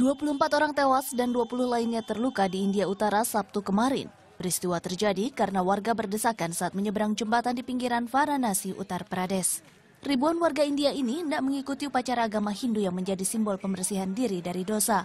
24 orang tewas dan 20 lainnya terluka di India Utara Sabtu kemarin. Peristiwa terjadi karena warga berdesakan saat menyeberang jembatan di pinggiran Varanasi, Uttar Pradesh. Ribuan warga India ini tidak mengikuti upacara agama Hindu yang menjadi simbol pembersihan diri dari dosa.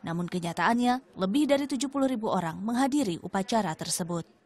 Namun kenyataannya, lebih dari 70 ribu orang menghadiri upacara tersebut.